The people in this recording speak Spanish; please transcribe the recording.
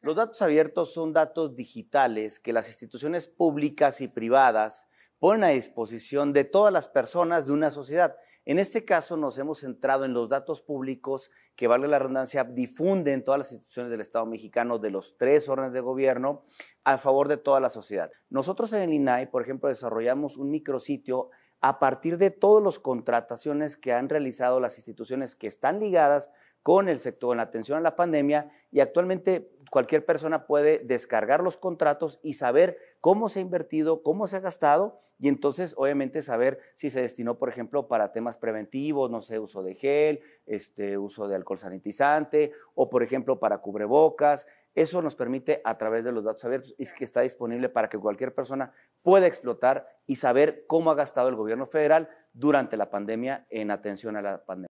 Los datos abiertos son datos digitales que las instituciones públicas y privadas ponen a disposición de todas las personas de una sociedad. En este caso nos hemos centrado en los datos públicos que, valga la redundancia, difunden todas las instituciones del Estado mexicano, de los tres órdenes de gobierno, a favor de toda la sociedad. Nosotros en el INAI, por ejemplo, desarrollamos un micrositio a partir de todas las contrataciones que han realizado las instituciones que están ligadas con el sector, en atención a la pandemia y actualmente cualquier persona puede descargar los contratos y saber cómo se ha invertido, cómo se ha gastado y entonces obviamente saber si se destinó, por ejemplo, para temas preventivos, no sé, uso de gel, este, uso de alcohol sanitizante o, por ejemplo, para cubrebocas. Eso nos permite a través de los datos abiertos y es que está disponible para que cualquier persona pueda explotar y saber cómo ha gastado el gobierno federal durante la pandemia en atención a la pandemia.